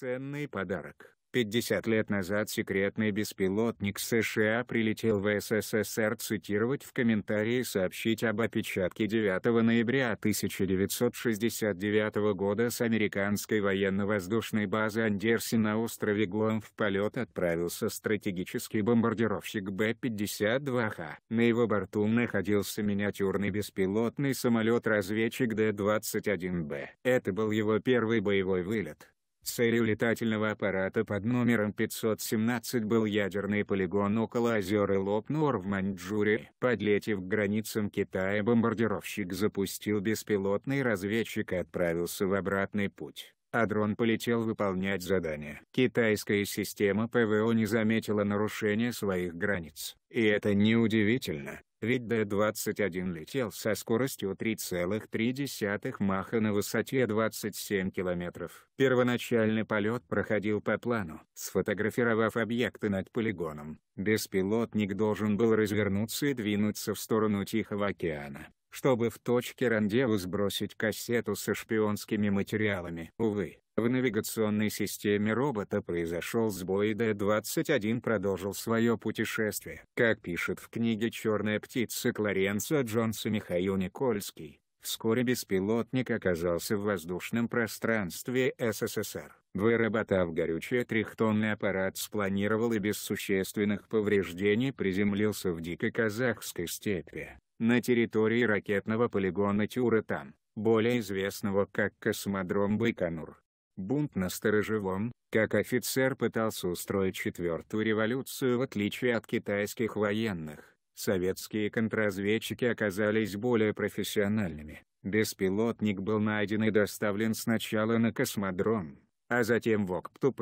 Ценный подарок. 50 лет назад секретный беспилотник США прилетел в СССР цитировать в комментарии сообщить об опечатке 9 ноября 1969 года с американской военно-воздушной базы Андерси на острове Гуам в полет отправился стратегический бомбардировщик Б-52Х. На его борту находился миниатюрный беспилотный самолет-разведчик Д-21Б. Это был его первый боевой вылет. Целью летательного аппарата под номером 517 был ядерный полигон около озера Лопнор в Маньчжурии. Подлетев к границам Китая бомбардировщик запустил беспилотный разведчик и отправился в обратный путь а дрон полетел выполнять задание. Китайская система ПВО не заметила нарушения своих границ. И это неудивительно ведь Д-21 летел со скоростью 3,3 маха на высоте 27 километров. Первоначальный полет проходил по плану. Сфотографировав объекты над полигоном, беспилотник должен был развернуться и двинуться в сторону Тихого океана чтобы в точке рандеву сбросить кассету со шпионскими материалами. Увы, в навигационной системе робота произошел сбой и Д-21 продолжил свое путешествие. Как пишет в книге «Черная птица» Кларенса Джонса Михаил Никольский, вскоре беспилотник оказался в воздушном пространстве СССР. Выработав горючее трехтонный аппарат спланировал и без существенных повреждений приземлился в дикой казахской степи на территории ракетного полигона Тюратан, более известного как космодром Байконур. Бунт на сторожевом, как офицер пытался устроить четвертую революцию в отличие от китайских военных, советские контрразведчики оказались более профессиональными. Беспилотник был найден и доставлен сначала на космодром, а затем в ОКП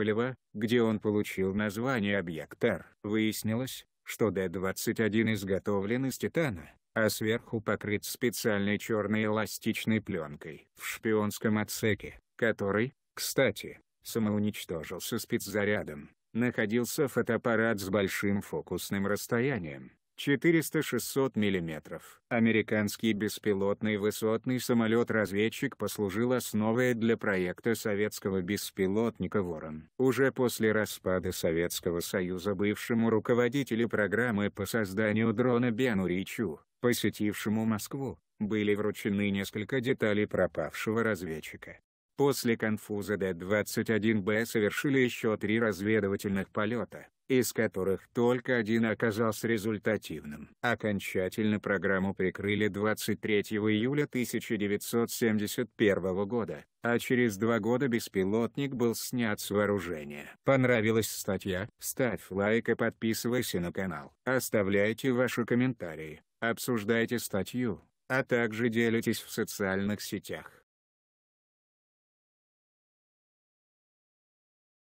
где он получил название «Объектар». Выяснилось, что Д-21 изготовлен из титана, а сверху покрыт специальной черной эластичной пленкой. В шпионском отсеке, который, кстати, самоуничтожился спецзарядом, находился фотоаппарат с большим фокусным расстоянием. 400-600 мм. Американский беспилотный высотный самолет-разведчик послужил основой для проекта советского беспилотника «Ворон». Уже после распада Советского Союза бывшему руководителю программы по созданию дрона Бену Ричу, посетившему Москву, были вручены несколько деталей пропавшего разведчика. После конфуза Д-21Б совершили еще три разведывательных полета, из которых только один оказался результативным. Окончательно программу прикрыли 23 июля 1971 года, а через два года беспилотник был снят с вооружения. Понравилась статья? Ставь лайк и подписывайся на канал. Оставляйте ваши комментарии, обсуждайте статью, а также делитесь в социальных сетях.